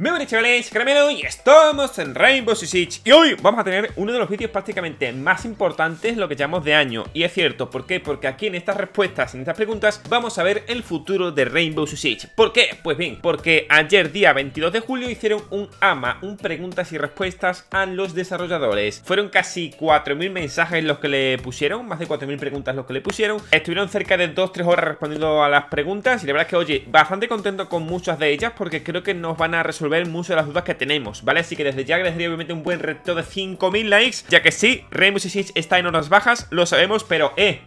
Muy buenas chavales, Caramelo y estamos en Rainbow Six Y hoy vamos a tener uno de los vídeos prácticamente más importantes lo que llamamos de año Y es cierto, ¿por qué? Porque aquí en estas respuestas, en estas preguntas Vamos a ver el futuro de Rainbow Six ¿Por qué? Pues bien, porque ayer día 22 de julio hicieron un AMA Un preguntas y respuestas a los desarrolladores Fueron casi 4.000 mensajes los que le pusieron Más de 4.000 preguntas los que le pusieron Estuvieron cerca de 2-3 horas respondiendo a las preguntas Y la verdad es que, oye, bastante contento con muchas de ellas Porque creo que nos van a resolver Ver muchas de las dudas que tenemos, ¿vale? Así que desde ya agradecería obviamente un buen reto de 5000 likes, ya que sí, Rainbow Six está en horas bajas, lo sabemos, pero eh,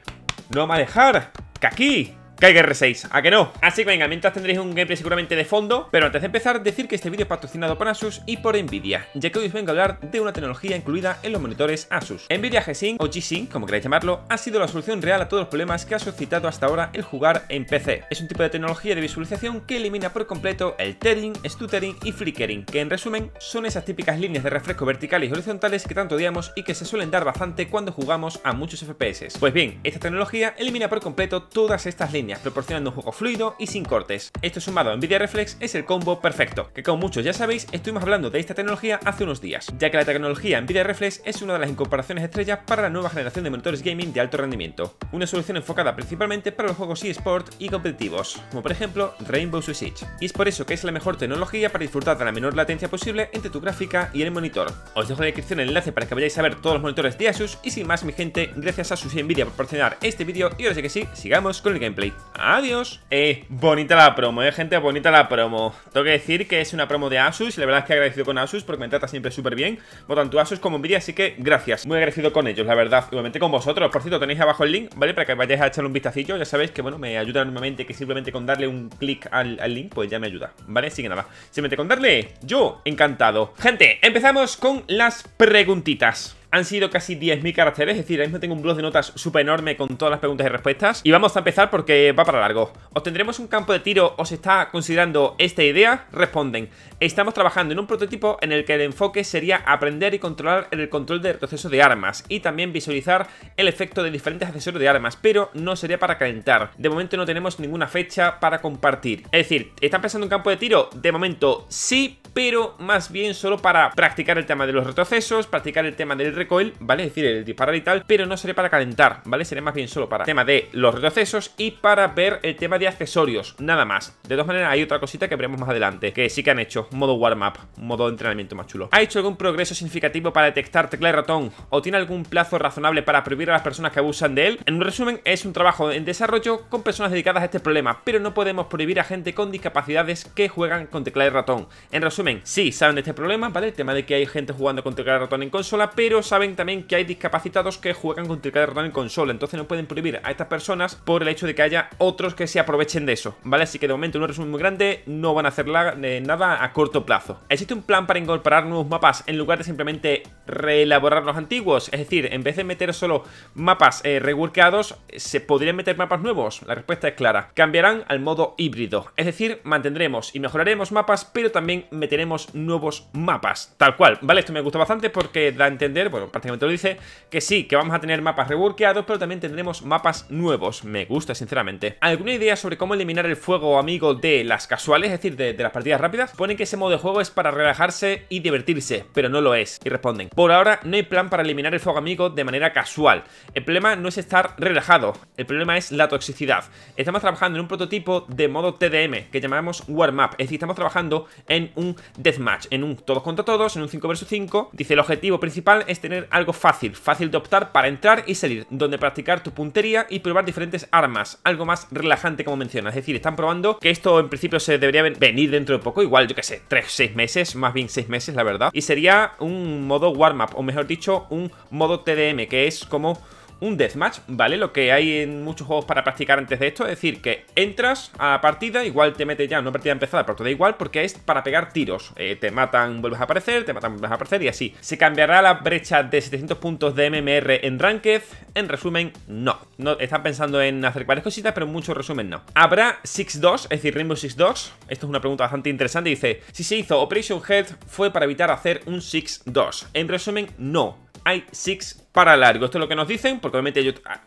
no me a dejar, que aquí Caiga R6, ¿a que no? Así que venga, mientras tendréis un gameplay seguramente de fondo Pero antes de empezar, decir que este vídeo es patrocinado por Asus y por Nvidia Ya que hoy os vengo a hablar de una tecnología incluida en los monitores Asus Nvidia G-Sync o G-Sync, como queráis llamarlo Ha sido la solución real a todos los problemas que ha suscitado hasta ahora el jugar en PC Es un tipo de tecnología de visualización que elimina por completo el tearing, stuttering y flickering Que en resumen, son esas típicas líneas de refresco verticales y horizontales que tanto odiamos y que se suelen dar bastante cuando jugamos a muchos FPS Pues bien, esta tecnología elimina por completo todas estas líneas proporcionando un juego fluido y sin cortes. Esto sumado a Nvidia Reflex es el combo perfecto, que como muchos ya sabéis, estuvimos hablando de esta tecnología hace unos días, ya que la tecnología Nvidia Reflex es una de las incorporaciones estrellas para la nueva generación de monitores gaming de alto rendimiento, una solución enfocada principalmente para los juegos eSport y competitivos, como por ejemplo Rainbow Six y es por eso que es la mejor tecnología para disfrutar de la menor latencia posible entre tu gráfica y el monitor. Os dejo en la descripción el enlace para que vayáis a ver todos los monitores de Asus y sin más mi gente, gracias a Asus y Nvidia por proporcionar este vídeo y ahora sí que sí, sigamos con el gameplay. Adiós. Eh, bonita la promo, eh, gente, bonita la promo. Tengo que decir que es una promo de Asus y la verdad es que agradecido con Asus porque me trata siempre súper bien. Por tanto Asus como Nvidia, así que gracias. Muy agradecido con ellos, la verdad. Igualmente con vosotros. Por cierto, tenéis abajo el link, ¿vale? Para que vayáis a echarle un vistacillo. Ya sabéis que, bueno, me ayuda enormemente que simplemente con darle un clic al, al, link, pues ya me ayuda, ¿vale? Así que nada, simplemente con darle, yo encantado. Gente, empezamos con las preguntitas. Han sido casi 10.000 caracteres, es decir, ahora mismo tengo un blog de notas súper enorme con todas las preguntas y respuestas. Y vamos a empezar porque va para largo. ¿Os tendremos un campo de tiro o se está considerando esta idea? Responden. Estamos trabajando en un prototipo en el que el enfoque sería aprender y controlar el control del proceso de armas y también visualizar el efecto de diferentes accesorios de armas, pero no sería para calentar. De momento no tenemos ninguna fecha para compartir. Es decir, ¿están pensando en un campo de tiro? De momento sí, pero más bien solo para practicar el tema de los retrocesos, practicar el tema del Coil, ¿vale? Es decir, el disparar y tal, pero no seré para calentar, ¿vale? Seré más bien solo para tema de los retrocesos y para ver el tema de accesorios, nada más. De todas maneras, hay otra cosita que veremos más adelante, que sí que han hecho, modo warm-up, modo entrenamiento más chulo. ¿Ha hecho algún progreso significativo para detectar tecla de ratón? ¿O tiene algún plazo razonable para prohibir a las personas que abusan de él? En resumen, es un trabajo en desarrollo con personas dedicadas a este problema, pero no podemos prohibir a gente con discapacidades que juegan con tecla de ratón. En resumen, sí, saben de este problema, ¿vale? El tema de que hay gente jugando con tecla de ratón en consola, pero saben también que hay discapacitados que juegan con teclado en consola, entonces no pueden prohibir a estas personas por el hecho de que haya otros que se aprovechen de eso, ¿vale? Así que de momento no resumen muy grande, no van a hacer eh, nada a corto plazo. Existe un plan para incorporar nuevos mapas en lugar de simplemente reelaborar los antiguos, es decir, en vez de meter solo mapas eh, reworkados, ¿se podrían meter mapas nuevos? La respuesta es clara, cambiarán al modo híbrido, es decir, mantendremos y mejoraremos mapas, pero también meteremos nuevos mapas, tal cual, ¿vale? Esto me gusta bastante porque da a entender, bueno, prácticamente lo dice, que sí, que vamos a tener mapas reworkeados, pero también tendremos mapas nuevos. Me gusta, sinceramente. ¿Alguna idea sobre cómo eliminar el fuego amigo de las casuales, es decir, de, las partidas rápidas? Ponen que ese modo de juego es para relajarse y divertirse, pero no lo es. Y responden, por ahora no hay plan para eliminar el fuego amigo de manera casual. El problema no es estar relajado, el problema es la toxicidad. Estamos trabajando en un prototipo de modo TDM, que llamamos Warm Up, es decir, estamos trabajando en un deathmatch, en un todos contra todos, en un 5 vs 5. Dice, el objetivo principal es tener algo fácil, fácil de optar para entrar y salir, donde practicar tu puntería y probar diferentes armas, algo más relajante como mencionas, es decir, están probando que esto en principio se debería venir dentro de poco, igual yo que sé, 3, 6 meses, más bien 6 meses la verdad, y sería un modo warm-up, o mejor dicho, un modo TDM, que es como un deathmatch, ¿vale? Lo que hay en muchos juegos para practicar antes de esto, es decir, que entras a la partida, igual te metes ya una partida empezada, pero te da igual porque es para pegar tiros. Eh, te matan, vuelves a aparecer, te matan, vuelves a aparecer y así. ¿Se cambiará la brecha de 700 puntos de MMR en Ranked? En resumen, no. no están pensando en hacer varias cositas, pero en mucho resumen no. ¿Habrá 6-2, es decir, Rainbow 6-2? Esto es una pregunta bastante interesante. Dice, si se hizo Operation Head fue para evitar hacer un 6-2. En resumen, no hay six para largo. Esto es lo que nos dicen, porque obviamente ah,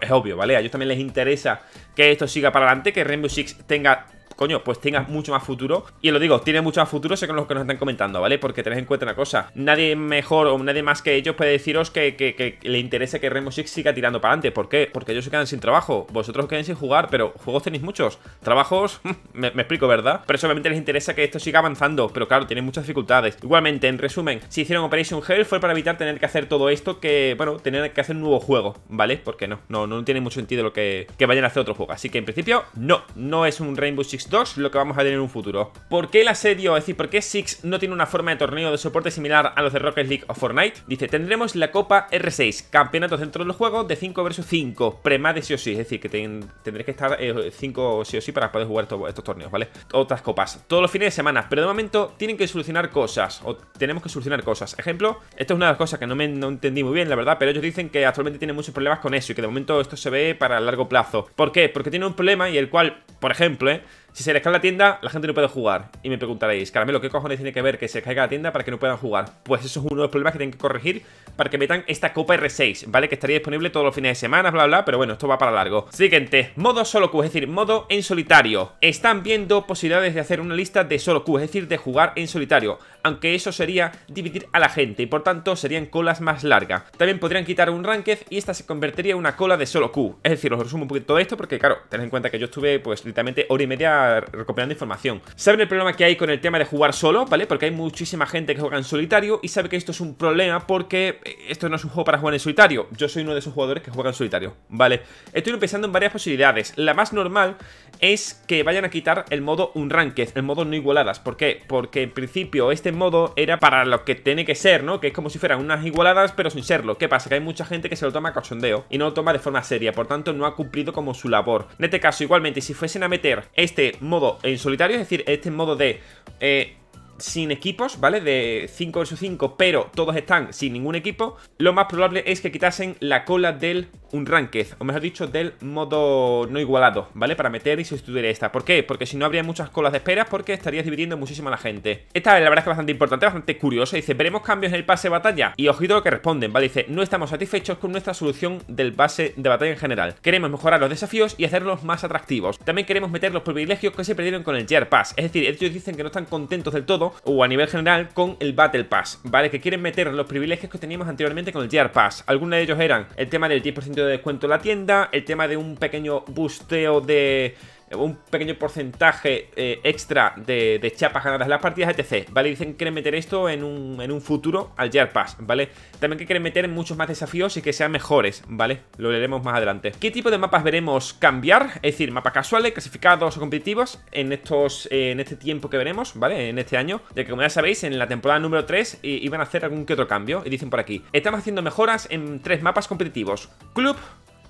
es obvio, ¿vale? A ellos también les interesa que esto siga para adelante, que Rainbow Six tenga coño, pues tengas mucho más futuro. Y lo digo, tiene mucho más futuro según los que nos están comentando, ¿vale? Porque tenéis en cuenta una cosa, nadie mejor o nadie más que ellos puede deciros que, que, que le interese que Rainbow Six siga tirando para adelante. ¿Por qué? Porque ellos se quedan sin trabajo, vosotros quedan sin jugar, pero juegos tenéis muchos. Trabajos, me, explico, ¿verdad? Pero eso obviamente les interesa que esto siga avanzando, pero claro, tienen muchas dificultades. Igualmente, en resumen, si hicieron Operation Hell fue para evitar tener que hacer todo esto que, bueno, tener que hacer un nuevo juego, ¿vale? Porque no, no, no tiene mucho sentido lo que, que vayan a hacer otro juego. Así que en principio, no, no es un Rainbow Six lo que vamos a tener en un futuro. ¿Por qué el asedio, es decir, por qué Six no tiene una forma de torneo de soporte similar a los de Rocket League o Fortnite? Dice, tendremos la Copa R6, campeonato dentro del juego de 5 versus 5, Prema de sí o sí, es decir, que tendré que estar 5 eh, sí o sí para poder jugar estos, torneos, ¿vale? Otras copas, todos los fines de semana, pero de momento tienen que solucionar cosas, o tenemos que solucionar cosas. Ejemplo, esto es una de las cosas que no entendí muy bien, la verdad, pero ellos dicen que actualmente tienen muchos problemas con eso y que de momento esto se ve para largo plazo. ¿Por qué? Porque tiene un problema y el cual, por ejemplo, ¿eh? Si se les cae la tienda, la gente no puede jugar. Y me preguntaréis, Caramelo, ¿qué cojones tiene que ver que se caiga la tienda para que no puedan jugar? Pues eso es uno de los problemas que tienen que corregir para que metan esta Copa R6, ¿vale? Que estaría disponible todos los fines de semana, bla, bla, pero bueno, esto va para largo. Siguiente, modo solo Q, es decir, modo en solitario. Están viendo posibilidades de hacer una lista de solo Q, es decir, de jugar en solitario. Aunque eso sería dividir a la gente y por tanto serían colas más largas. También podrían quitar un ranked y esta se convertiría en una cola de solo Q. Es decir, os resumo un poquito todo esto porque, claro, tened en cuenta que yo estuve, pues, literalmente hora y media recopilando información. Saben el problema que hay con el tema de jugar solo, ¿vale? Porque hay muchísima gente que juega en solitario y sabe que esto es un problema porque eh, esto no es un juego para jugar en solitario. Yo soy uno de esos jugadores que juega en solitario, ¿vale? Estoy empezando en varias posibilidades. La más normal es que vayan a quitar el modo un Unranked, el modo no igualadas. ¿Por qué? Porque en principio este modo era para lo que tiene que ser, ¿no? Que es como si fueran unas igualadas pero sin serlo. ¿Qué pasa? Que hay mucha gente que se lo toma a cachondeo y no lo toma de forma seria, por tanto no ha cumplido como su labor. En este caso, igualmente, si fuesen a meter este este modo en solitario, es decir, este modo de eh, sin equipos, ¿vale? De 5 vs 5, pero todos están sin ningún equipo, lo más probable es que quitasen la cola del Unranked, o mejor dicho, del modo no igualado, ¿vale? Para meter y sustituir esta. ¿Por qué? Porque si no habría muchas colas de espera, porque estarías dividiendo muchísimo a la gente. Esta la verdad es que bastante importante, bastante curiosa. Dice, veremos cambios en el pase de batalla. Y ojito lo que responden, ¿vale? Dice, no estamos satisfechos con nuestra solución del pase de batalla en general. Queremos mejorar los desafíos y hacerlos más atractivos. También queremos meter los privilegios que se perdieron con el Gear Pass. Es decir, ellos dicen que no están contentos del todo o a nivel general con el Battle Pass, ¿vale? Que quieren meter los privilegios que teníamos anteriormente con el Gear Pass. Algunos de ellos eran el tema del 10% de descuento en la tienda, el tema de un pequeño busteo de un pequeño porcentaje eh, extra de, chapas ganadas las partidas, etc. ¿Vale? Dicen que quieren meter esto en un, futuro al Jar Pass, ¿vale? También que quieren meter muchos más desafíos y que sean mejores, ¿vale? Lo leeremos más adelante. ¿Qué tipo de mapas veremos cambiar? Es decir, mapas casuales, clasificados o competitivos en, estos, eh, en este tiempo que veremos, ¿vale? En este año, ya que como ya sabéis, en la temporada número 3 iban a hacer algún que otro cambio. Y dicen por aquí, estamos haciendo mejoras en tres mapas competitivos. Club,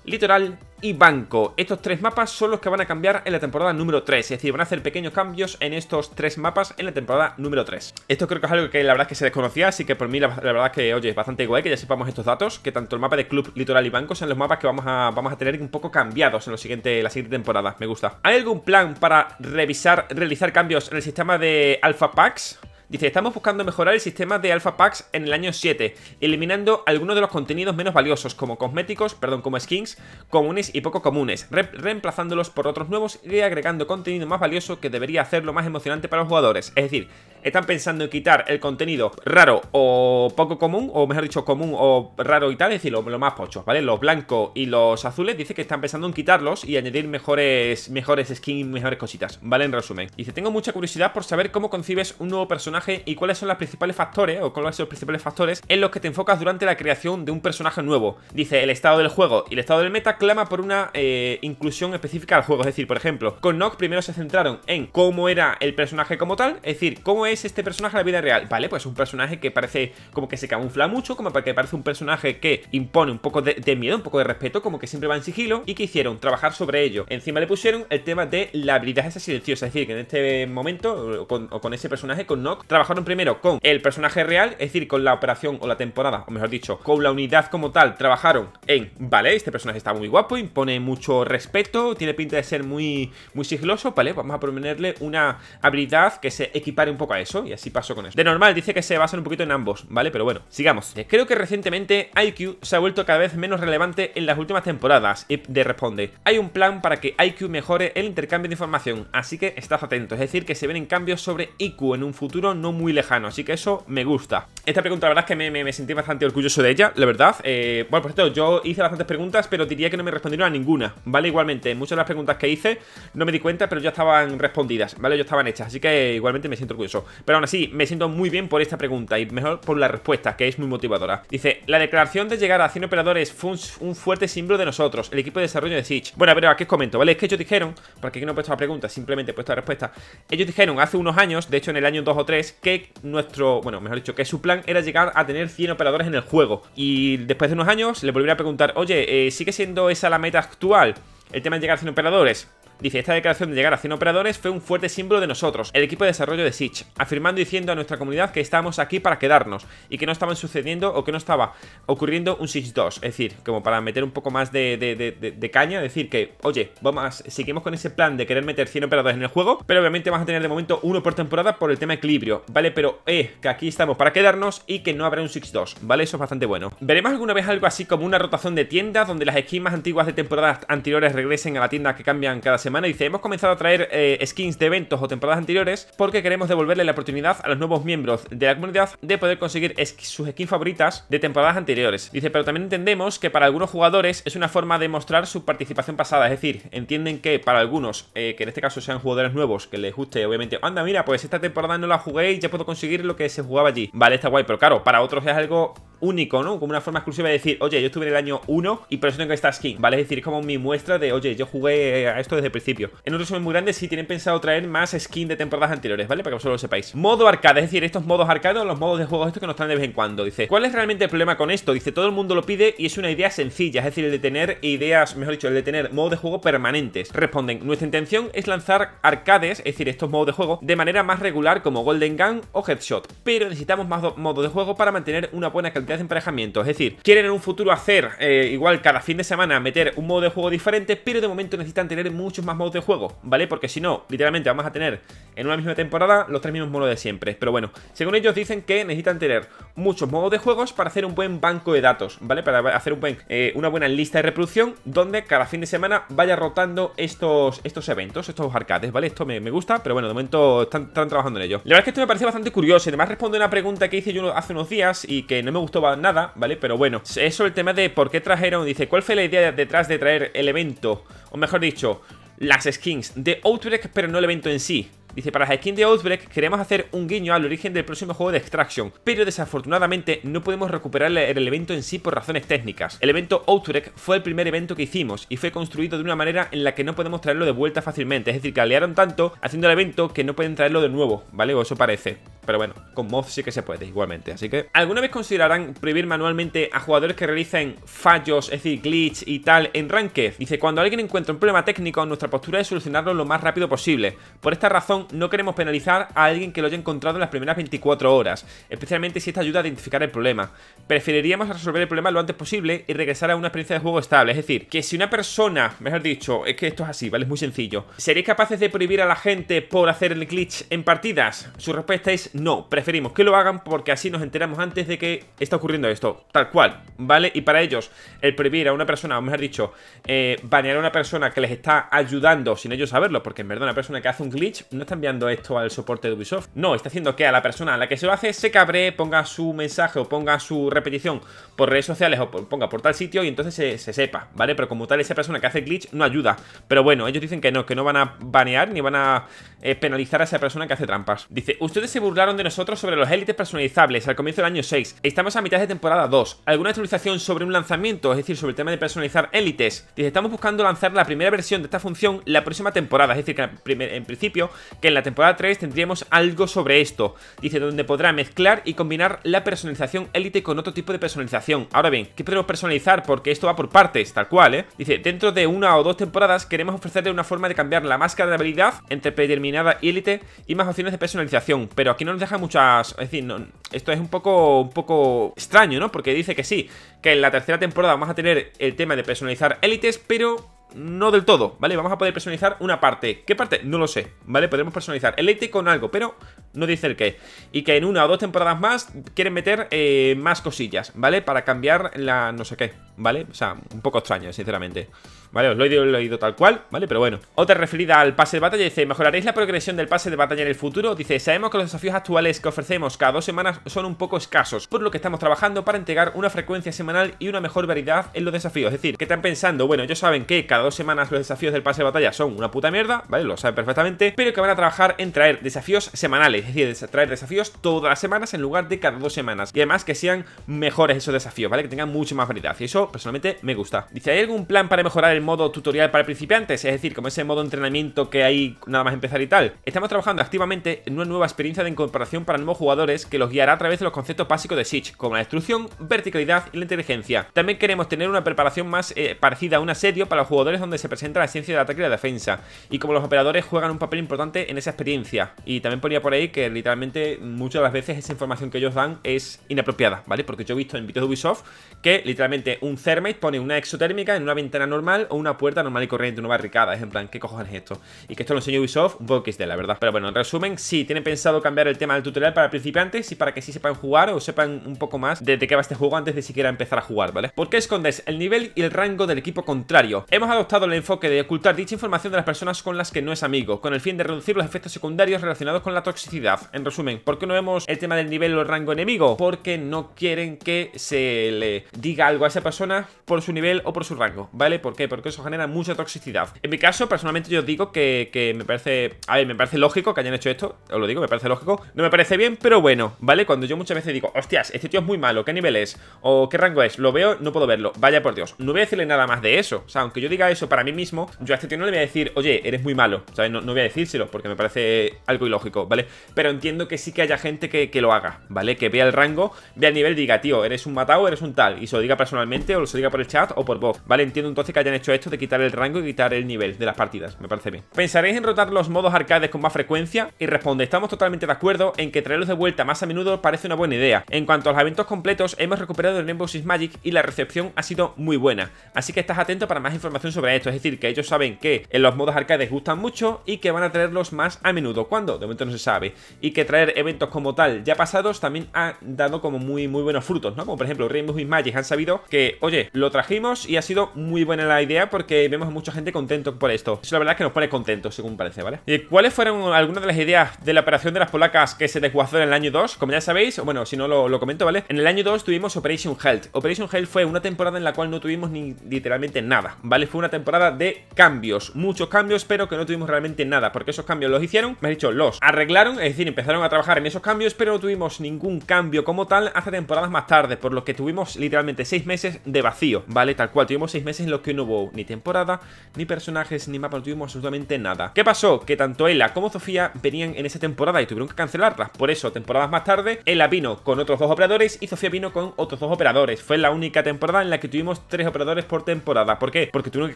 Litoral y Banco. Estos tres mapas son los que van a cambiar en la temporada número 3, es decir, van a hacer pequeños cambios en estos tres mapas en la temporada número 3. Esto creo que es algo que la verdad es que se desconocía, así que por mí la, verdad es que, oye, es bastante guay que ya sepamos estos datos, que tanto el mapa de Club, Litoral y Banco sean los mapas que vamos a, vamos a tener un poco cambiados en la siguiente temporada, me gusta. ¿Hay algún plan para revisar, realizar cambios en el sistema de Alpha Packs? Dice, estamos buscando mejorar el sistema de Alpha Packs en el año 7, eliminando algunos de los contenidos menos valiosos, como cosméticos, perdón, como skins comunes y poco comunes, reemplazándolos por otros nuevos y agregando contenido más valioso que debería hacerlo más emocionante para los jugadores. Es decir, están pensando en quitar el contenido raro o poco común, o mejor dicho, común o raro y tal, es decir, lo más pochos, ¿vale? Los blancos y los azules, dice que están pensando en quitarlos y añadir mejores, mejores Y mejores cositas, ¿vale? En resumen. Dice, tengo mucha curiosidad por saber cómo concibes un nuevo personaje y cuáles son los principales factores o cuáles son los principales factores en los que te enfocas durante la creación de un personaje nuevo. Dice, el estado del juego y el estado del meta clama por una eh, inclusión específica al juego. Es decir, por ejemplo, con Nock primero se centraron en cómo era el personaje como tal, es decir, cómo es este personaje en la vida real. Vale, pues un personaje que parece como que se camufla mucho, como que parece un personaje que impone un poco de, miedo, un poco de respeto, como que siempre va en sigilo y que hicieron trabajar sobre ello. Encima le pusieron el tema de la habilidad esa silenciosa, es decir, que en este momento o con, o con ese personaje, con Nock, Trabajaron primero con el personaje real, es decir, con la operación o la temporada, o mejor dicho, con la unidad como tal. Trabajaron en, vale, este personaje está muy guapo, impone mucho respeto, tiene pinta de ser muy, muy sigiloso, vale, vamos a ponerle una habilidad que se equipare un poco a eso, y así pasó con eso. De normal, dice que se basan un poquito en ambos, ¿vale? Pero bueno, sigamos. Eh, creo que recientemente IQ se ha vuelto cada vez menos relevante en las últimas temporadas, y de responde, hay un plan para que IQ mejore el intercambio de información, así que estás atento, es decir, que se ven en cambios sobre IQ en un futuro no muy lejano, así que eso me gusta. Esta pregunta la verdad es que me, sentí bastante orgulloso de ella, la verdad. Eh, bueno, por cierto, yo hice bastantes preguntas, pero diría que no me respondieron a ninguna, ¿vale? Igualmente, muchas de las preguntas que hice no me di cuenta, pero ya estaban respondidas, ¿vale? Ya estaban hechas, así que igualmente me siento orgulloso. Pero aún así, me siento muy bien por esta pregunta y mejor por la respuesta, que es muy motivadora. Dice, la declaración de llegar a 100 operadores fue un, fuerte símbolo de nosotros, el equipo de desarrollo de Siege. Bueno, pero aquí os comento, ¿vale? Es que ellos dijeron, porque aquí no he puesto la pregunta, simplemente he puesto la respuesta. Ellos dijeron hace unos años, de hecho en el año 2 o 3, que nuestro, bueno, mejor dicho, que su plan era llegar a tener 100 operadores en el juego. Y después de unos años le volvieron a preguntar, oye, eh, ¿sigue siendo esa la meta actual? El tema de llegar a 100 operadores. Dice, esta declaración de llegar a 100 operadores fue un fuerte símbolo de nosotros, el equipo de desarrollo de Siege, afirmando y diciendo a nuestra comunidad que estábamos aquí para quedarnos y que no estaban sucediendo o que no estaba ocurriendo un Siege 2. Es decir, como para meter un poco más de, de, caña, decir que, oye, vamos, a, seguimos con ese plan de querer meter 100 operadores en el juego, pero obviamente vamos a tener de momento uno por temporada por el tema equilibrio, ¿vale? Pero, eh, que aquí estamos para quedarnos y que no habrá un Siege 2, ¿vale? Eso es bastante bueno. Veremos alguna vez algo así como una rotación de tiendas donde las skins antiguas de temporadas anteriores regresen a la tienda que cambian cada semana dice, hemos comenzado a traer eh, skins de eventos o temporadas anteriores porque queremos devolverle la oportunidad a los nuevos miembros de la comunidad de poder conseguir sus skins favoritas de temporadas anteriores. Dice, pero también entendemos que para algunos jugadores es una forma de mostrar su participación pasada, es decir, entienden que para algunos, eh, que en este caso sean jugadores nuevos, que les guste obviamente, anda, mira, pues esta temporada no la jugué y ya puedo conseguir lo que se jugaba allí. Vale, está guay, pero claro, para otros es algo único, ¿no? Como una forma exclusiva de decir, oye, yo estuve en el año 1 y por eso tengo esta skin, ¿vale? Es decir, como mi muestra de, oye, yo jugué a esto desde el en otros resumen muy grande, si tienen pensado traer más skin de temporadas anteriores, ¿vale? Para que vosotros lo sepáis. Modo arcade, es decir, estos modos arcade los modos de juego estos que nos traen de vez en cuando. Dice, ¿cuál es realmente el problema con esto? Dice, todo el mundo lo pide y es una idea sencilla, es decir, el de tener ideas, mejor dicho, el de tener modos de juego permanentes. Responden, nuestra intención es lanzar arcades, es decir, estos modos de juego, de manera más regular como Golden Gun o Headshot, pero necesitamos más modos de juego para mantener una buena cantidad de emparejamiento. Es decir, quieren en un futuro hacer, eh, igual cada fin de semana, meter un modo de juego diferente, pero de momento necesitan tener muchos más más modos de juego, ¿vale? Porque si no, literalmente vamos a tener en una misma temporada los tres mismos modos de siempre. Pero bueno, según ellos dicen que necesitan tener muchos modos de juegos para hacer un buen banco de datos, ¿vale? Para hacer un buen, eh, una buena lista de reproducción donde cada fin de semana vaya rotando estos, estos eventos, estos arcades, ¿vale? Esto me, gusta, pero bueno, de momento están, trabajando en ello. La verdad es que esto me parece bastante curioso y además responde a una pregunta que hice yo hace unos días y que no me gustó nada, ¿vale? Pero bueno, eso el tema de por qué trajeron, dice, ¿cuál fue la idea detrás de traer el evento? O mejor dicho, las skins de Outbreak, pero no el evento en sí. Dice, para las skins de Outbreak queremos hacer un guiño al origen del próximo juego de Extraction, pero desafortunadamente no podemos recuperar el evento en sí por razones técnicas. El evento Outbreak fue el primer evento que hicimos y fue construido de una manera en la que no podemos traerlo de vuelta fácilmente, es decir, que alearon tanto haciendo el evento que no pueden traerlo de nuevo, ¿vale? O eso parece. Pero bueno, con mods sí que se puede igualmente, así que... ¿Alguna vez considerarán prohibir manualmente a jugadores que realicen fallos, es decir, glitch y tal, en Ranked? Dice, cuando alguien encuentra un problema técnico, nuestra postura es solucionarlo lo más rápido posible. Por esta razón, no queremos penalizar a alguien que lo haya encontrado en las primeras 24 horas, especialmente si esta ayuda a identificar el problema. Preferiríamos resolver el problema lo antes posible y regresar a una experiencia de juego estable. Es decir, que si una persona, mejor dicho, es que esto es así, ¿vale? Es muy sencillo. ¿Seréis capaces de prohibir a la gente por hacer el glitch en partidas? Su respuesta es no, preferimos que lo hagan porque así nos enteramos antes de que está ocurriendo esto, tal cual, ¿vale? Y para ellos, el prohibir a una persona, o mejor dicho, eh, banear a una persona que les está ayudando sin ellos saberlo, porque en verdad una persona que hace un glitch no enviando esto al soporte de Ubisoft. No, está haciendo que a la persona a la que se lo hace se cabre, ponga su mensaje o ponga su repetición por redes sociales o ponga por tal sitio y entonces se, sepa, ¿vale? Pero como tal, esa persona que hace glitch no ayuda. Pero bueno, ellos dicen que no, que no van a banear ni van a eh, penalizar a esa persona que hace trampas. Dice, ustedes se burlaron de nosotros sobre los élites personalizables al comienzo del año 6. Estamos a mitad de temporada 2. ¿Alguna actualización sobre un lanzamiento? Es decir, sobre el tema de personalizar élites. Dice, estamos buscando lanzar la primera versión de esta función la próxima temporada. Es decir, que en principio que en la temporada 3 tendríamos algo sobre esto. Dice donde podrá mezclar y combinar la personalización élite con otro tipo de personalización. Ahora bien, ¿qué podemos personalizar? Porque esto va por partes, tal cual, ¿eh? Dice, dentro de una o dos temporadas queremos ofrecerle una forma de cambiar la máscara de habilidad entre predeterminada y élite y más opciones de personalización. Pero aquí no nos deja muchas... Es decir, no, esto es un poco, un poco extraño, ¿no? Porque dice que sí, que en la tercera temporada vamos a tener el tema de personalizar élites, pero no del todo, ¿vale? Vamos a poder personalizar una parte. ¿Qué parte? No lo sé, ¿vale? Podremos personalizar el leite con algo, pero no dice el qué. Y que en una o dos temporadas más quieren meter eh, más cosillas, ¿vale? Para cambiar la no sé qué, ¿vale? O sea, un poco extraño, sinceramente. Vale, os lo he leído tal cual, ¿vale? Pero bueno. Otra referida al pase de batalla dice, ¿mejoraréis la progresión del pase de batalla en el futuro? Dice, sabemos que los desafíos actuales que ofrecemos cada dos semanas son un poco escasos, por lo que estamos trabajando para entregar una frecuencia semanal y una mejor variedad en los desafíos. Es decir, que están pensando, bueno, ellos saben que cada dos semanas los desafíos del pase de batalla son una puta mierda, ¿vale? Lo saben perfectamente, pero que van a trabajar en traer desafíos semanales, es decir, traer desafíos todas las semanas en lugar de cada dos semanas. Y además que sean mejores esos desafíos, ¿vale? Que tengan mucho más variedad. Y eso personalmente me gusta. Dice, ¿hay algún plan para mejorar el modo tutorial para principiantes, es decir, como ese modo entrenamiento que hay nada más empezar y tal. Estamos trabajando activamente en una nueva experiencia de incorporación para nuevos jugadores que los guiará a través de los conceptos básicos de Siege, como la destrucción, verticalidad y la inteligencia. También queremos tener una preparación más eh, parecida a un asedio para los jugadores donde se presenta la ciencia del ataque y la defensa, y como los operadores juegan un papel importante en esa experiencia. Y también ponía por ahí que literalmente muchas de las veces esa información que ellos dan es inapropiada, ¿vale? Porque yo he visto en vídeos de Ubisoft que literalmente un Thermite pone una exotérmica en una ventana normal una puerta normal y corriente, una barricada. Es en plan, ¿qué cojones esto? Y que esto lo enseñó Ubisoft un de la verdad. Pero bueno, en resumen, sí, tienen pensado cambiar el tema del tutorial para principiantes y para que sí sepan jugar o sepan un poco más de, de qué va este juego antes de siquiera empezar a jugar, ¿vale? ¿Por qué escondes el nivel y el rango del equipo contrario? Hemos adoptado el enfoque de ocultar dicha información de las personas con las que no es amigo, con el fin de reducir los efectos secundarios relacionados con la toxicidad. En resumen, ¿por qué no vemos el tema del nivel o rango enemigo? Porque no quieren que se le diga algo a esa persona por su nivel o por su rango, ¿vale? ¿Por qué? porque eso genera mucha toxicidad. En mi caso, personalmente yo digo que, me parece... A ver, me parece lógico que hayan hecho esto, os lo digo, me parece lógico. No me parece bien, pero bueno, ¿vale? Cuando yo muchas veces digo, hostias, este tío es muy malo, ¿qué nivel es? ¿O qué rango es? Lo veo, no puedo verlo. Vaya por Dios, no voy a decirle nada más de eso. O sea, aunque yo diga eso para mí mismo, yo a este tío no le voy a decir, oye, eres muy malo, ¿sabes? No, voy a decírselo porque me parece algo ilógico, ¿vale? Pero entiendo que sí que haya gente que, lo haga, ¿vale? Que vea el rango, vea el nivel y diga, tío, eres un matado, eres un tal, y se lo diga personalmente o se lo diga por el chat o por voz, ¿vale? Entiendo entonces que hayan hecho esto de quitar el rango y quitar el nivel de las partidas. Me parece bien. ¿Pensaréis en rotar los modos arcades con más frecuencia? Y responde, estamos totalmente de acuerdo en que traerlos de vuelta más a menudo parece una buena idea. En cuanto a los eventos completos, hemos recuperado el Rainbow Six Magic y la recepción ha sido muy buena. Así que estás atento para más información sobre esto. Es decir, que ellos saben que en eh, los modos arcades gustan mucho y que van a traerlos más a menudo. ¿Cuándo? De momento no se sabe. Y que traer eventos como tal ya pasados también ha dado como muy, muy buenos frutos, ¿no? Como por ejemplo Rainbow Six Magic han sabido que, oye, lo trajimos y ha sido muy buena la idea porque vemos a mucha gente contento por esto. Eso la verdad es que nos pone contentos, según parece, ¿vale? ¿Y ¿Cuáles fueron algunas de las ideas de la operación de las polacas que se desguazó en el año 2? Como ya sabéis, bueno, si no lo, comento, ¿vale? En el año 2 tuvimos Operation Health. Operation Health fue una temporada en la cual no tuvimos ni literalmente nada, ¿vale? Fue una temporada de cambios, muchos cambios, pero que no tuvimos realmente nada, porque esos cambios los hicieron, me has dicho, los arreglaron, es decir, empezaron a trabajar en esos cambios, pero no tuvimos ningún cambio como tal hasta temporadas más tarde, por lo que tuvimos literalmente seis meses de vacío, ¿vale? Tal cual, tuvimos seis meses en los que no hubo ni temporada, ni personajes, ni mapa, no tuvimos absolutamente nada. ¿Qué pasó? Que tanto Ella como Sofía venían en esa temporada y tuvieron que cancelarla Por eso, temporadas más tarde, Ella vino con otros dos operadores y Sofía vino con otros dos operadores. Fue la única temporada en la que tuvimos tres operadores por temporada. ¿Por qué? Porque tuvieron que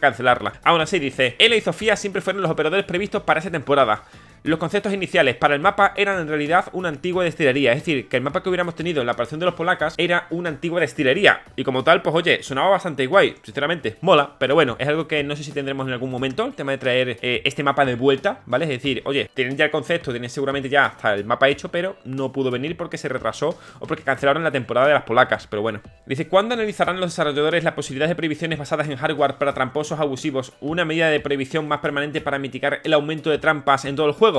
cancelarla. Aún así, dice, Ella y Sofía siempre fueron los operadores previstos para esa temporada. Los conceptos iniciales para el mapa eran en realidad una antigua destilería, es decir, que el mapa que hubiéramos tenido en la aparición de los polacas era una antigua destilería. Y como tal, pues oye, sonaba bastante guay, sinceramente, mola, pero bueno, es algo que no sé si tendremos en algún momento, el tema de traer eh, este mapa de vuelta, ¿vale? Es decir, oye, tienen ya el concepto, tienen seguramente ya hasta el mapa hecho, pero no pudo venir porque se retrasó o porque cancelaron la temporada de las polacas, pero bueno. Dice, ¿cuándo analizarán los desarrolladores las posibilidades de prohibiciones basadas en hardware para tramposos abusivos? Una medida de prohibición más permanente para mitigar el aumento de trampas en todo el juego.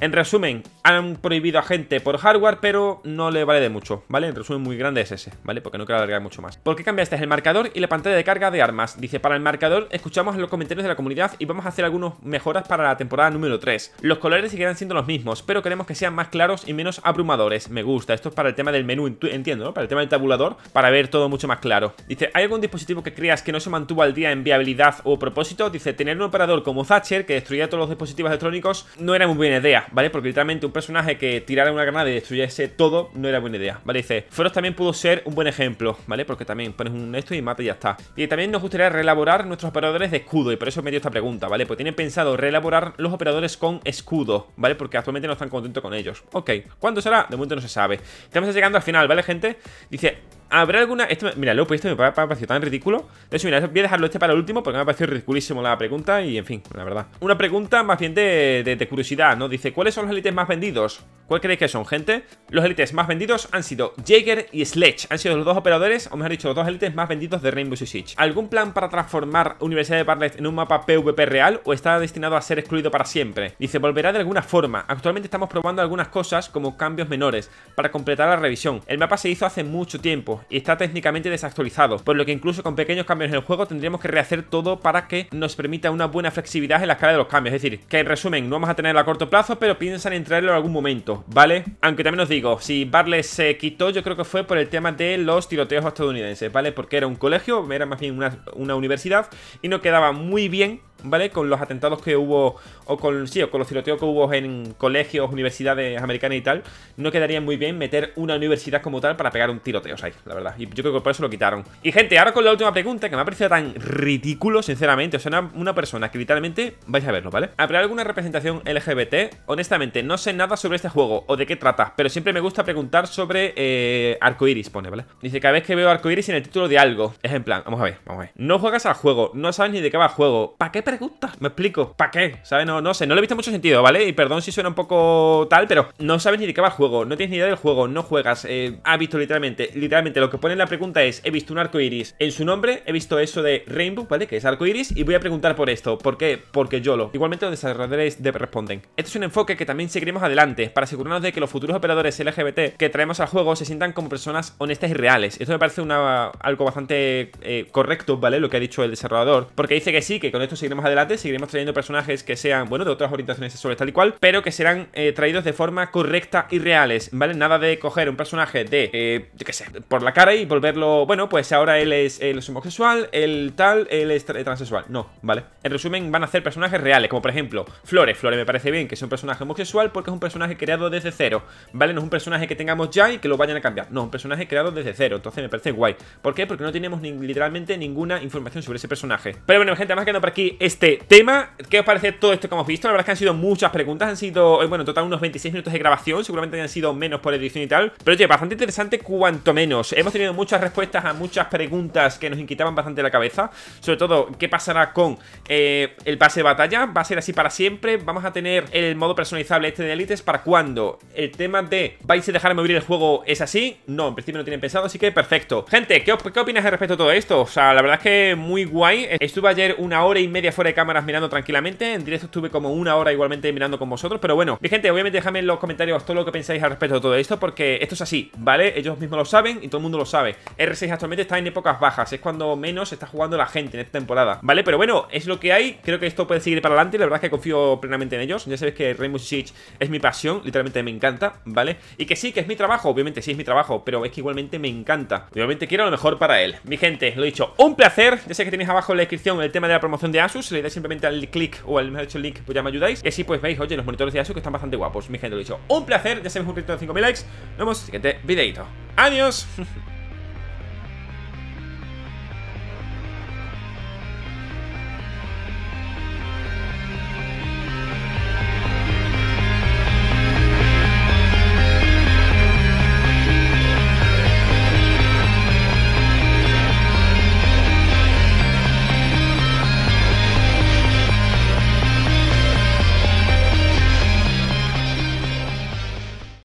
En resumen, han prohibido a gente por hardware, pero no le vale de mucho, ¿vale? En resumen muy grande es ese, ¿vale? Porque no quiero alargar mucho más. ¿Por qué cambiaste el marcador y la pantalla de carga de armas? Dice, para el marcador escuchamos los comentarios de la comunidad y vamos a hacer algunas mejoras para la temporada número 3. Los colores seguirán siendo los mismos, pero queremos que sean más claros y menos abrumadores. Me gusta, esto es para el tema del menú, entiendo, ¿no? Para el tema del tabulador, para ver todo mucho más claro. Dice, ¿hay algún dispositivo que creas que no se mantuvo al día en viabilidad o propósito? Dice, tener un operador como Thatcher, que destruía todos los dispositivos electrónicos, no era muy buena idea, ¿vale? Porque literalmente un personaje que tirara una granada y destruyese todo no era buena idea, ¿vale? Dice, Feroz también pudo ser un buen ejemplo, ¿vale? Porque también pones un esto y mata y ya está. Y también nos gustaría relaborar nuestros operadores de escudo, y por eso me dio esta pregunta, ¿vale? Pues tienen pensado relaborar los operadores con escudo, ¿vale? Porque actualmente no están contentos con ellos. Ok, ¿cuándo será? De momento no se sabe. Estamos llegando al final, ¿vale, gente? Dice, ¿Habrá alguna...? mira, lo he puesto, me ha parecido tan ridículo. De hecho, mira, voy a dejarlo este para el último porque me ha parecido ridiculísimo la pregunta y, en fin, la verdad. Una pregunta más bien de, curiosidad, ¿no? Dice, ¿cuáles son los élites más vendidos? ¿Cuál creéis que son, gente? Los élites más vendidos han sido Jaeger y Sledge. Han sido los dos operadores, o mejor dicho, los dos élites más vendidos de Rainbow Six Siege. ¿Algún plan para transformar Universidad de Barlet en un mapa PvP real o está destinado a ser excluido para siempre? Dice, volverá de alguna forma. Actualmente estamos probando algunas cosas como cambios menores para completar la revisión. El mapa se hizo hace mucho tiempo y está técnicamente desactualizado, por lo que incluso con pequeños cambios en el juego tendríamos que rehacer todo para que nos permita una buena flexibilidad en la escala de los cambios. Es decir, que en resumen, no vamos a tenerlo a corto plazo, pero piensan en traerlo en algún momento, ¿vale? Aunque también os digo, si Barley se quitó, yo creo que fue por el tema de los tiroteos estadounidenses, ¿vale? Porque era un colegio, era más bien una, una universidad y no quedaba muy bien ¿vale? Con los atentados que hubo, o con, sí, o con los tiroteos que hubo en colegios, universidades americanas y tal, no quedaría muy bien meter una universidad como tal para pegar un tiroteo, sabes la verdad. Y yo creo que por eso lo quitaron. Y gente, ahora con la última pregunta, que me ha parecido tan ridículo, sinceramente. O sea, una, persona que literalmente, vais a verlo, ¿vale? ¿Habrá alguna representación LGBT? Honestamente, no sé nada sobre este juego o de qué trata, pero siempre me gusta preguntar sobre eh, arcoiris, pone, ¿vale? Dice, cada vez que veo arcoiris en el título de algo, es en plan, vamos a ver, vamos a ver. No juegas al juego, no sabes ni de qué va el juego, ¿para qué pregunta, Me explico. ¿Para qué? ¿Sabes? No, no sé, no le he visto mucho sentido, ¿vale? Y perdón si suena un poco tal, pero no sabes ni de qué va el juego, no tienes ni idea del juego, no juegas. Eh, ha visto literalmente, literalmente lo que pone en la pregunta es: he visto un arco iris en su nombre, he visto eso de Rainbow, ¿vale? Que es arco iris, y voy a preguntar por esto. ¿Por qué? Porque yo lo. Igualmente los desarrolladores de responden. esto es un enfoque que también seguiremos adelante para asegurarnos de que los futuros operadores LGBT que traemos al juego se sientan como personas honestas y reales. Esto me parece una, algo bastante eh, correcto, ¿vale? Lo que ha dicho el desarrollador, porque dice que sí, que con esto seguiremos adelante seguiremos trayendo personajes que sean, bueno, de otras orientaciones sexuales tal y cual, pero que serán eh, traídos de forma correcta y reales, ¿vale? Nada de coger un personaje de, eh, yo qué sé, por la cara y volverlo, bueno, pues ahora él es, el homosexual, El tal, él es transexual. No, ¿vale? En resumen, van a ser personajes reales, como por ejemplo, Flores. Flores me parece bien que sea un personaje homosexual porque es un personaje creado desde cero, ¿vale? No es un personaje que tengamos ya y que lo vayan a cambiar. No, un personaje creado desde cero, entonces me parece guay. ¿Por qué? Porque no tenemos literalmente ninguna información sobre ese personaje. Pero bueno, gente, más que no por aquí, este tema. ¿Qué os parece todo esto que hemos visto? La verdad es que han sido muchas preguntas, han sido, eh, bueno, en total unos 26 minutos de grabación, seguramente han sido menos por edición y tal, pero oye, bastante interesante cuanto menos. Hemos tenido muchas respuestas a muchas preguntas que nos inquietaban bastante la cabeza, sobre todo, ¿qué pasará con eh, el pase de batalla? ¿Va a ser así para siempre? ¿Vamos a tener el modo personalizable este de Elites para cuándo? ¿El tema de vais a dejarme abrir el juego es así? No, en principio no tienen pensado, así que perfecto. Gente, ¿qué, qué opinas al respecto de todo esto? O sea, la verdad es que muy guay. Estuve ayer una hora y media fuera de cámaras mirando tranquilamente. En directo estuve como una hora igualmente mirando con vosotros. Pero bueno, mi gente, obviamente dejadme en los comentarios todo lo que pensáis al respecto de todo esto. Porque esto es así, ¿vale? Ellos mismos lo saben y todo el mundo lo sabe. R6 actualmente está en épocas bajas. Es cuando menos está jugando la gente en esta temporada. ¿Vale? Pero bueno, es lo que hay. Creo que esto puede seguir para adelante. La verdad es que confío plenamente en ellos. Ya sabéis que Rainbow Six es mi pasión. Literalmente me encanta, ¿vale? Y que sí, que es mi trabajo. Obviamente sí es mi trabajo. Pero es que igualmente me encanta. Obviamente quiero lo mejor para él. Mi gente, lo he dicho, un placer. Ya sé que tenéis abajo en la descripción el tema de la promoción de Asus le dais simplemente al clic o al mejor dicho link, pues ya me ayudáis. Y así pues veis, oye, los monitores de ASUS que están bastante guapos. Mi gente lo he dicho. Un placer, ya sabéis un reto de 5.000 likes. Nos vemos en el siguiente videito. Adiós.